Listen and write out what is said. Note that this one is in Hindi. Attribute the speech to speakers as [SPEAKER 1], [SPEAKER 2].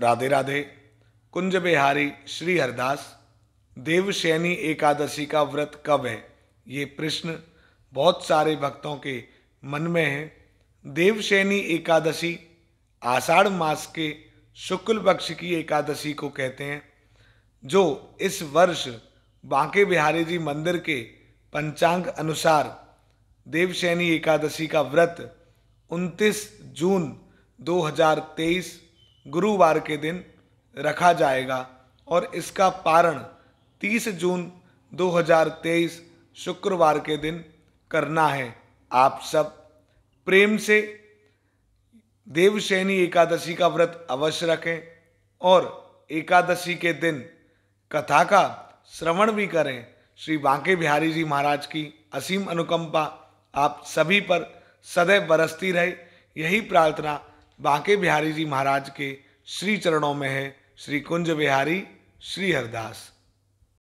[SPEAKER 1] राधे राधे कुंज बिहारी श्री हरदास देवशैनी एकादशी का व्रत कब है ये प्रश्न बहुत सारे भक्तों के मन में है देवशैनी एकादशी आषाढ़ मास के शुक्ल पक्ष की एकादशी को कहते हैं जो इस वर्ष बांके बिहारी जी मंदिर के पंचांग अनुसार देवशैनी एकादशी का व्रत 29 जून 2023 गुरुवार के दिन रखा जाएगा और इसका पारण 30 जून 2023 शुक्रवार के दिन करना है आप सब प्रेम से देवशैनी एकादशी का व्रत अवश्य रखें और एकादशी के दिन कथा का श्रवण भी करें श्री बांके बिहारी जी महाराज की असीम अनुकंपा आप सभी पर सदैव बरसती रहे यही प्रार्थना बांके बिहारी जी महाराज के श्री चरणों में है श्री कुंज बिहारी श्री हरदास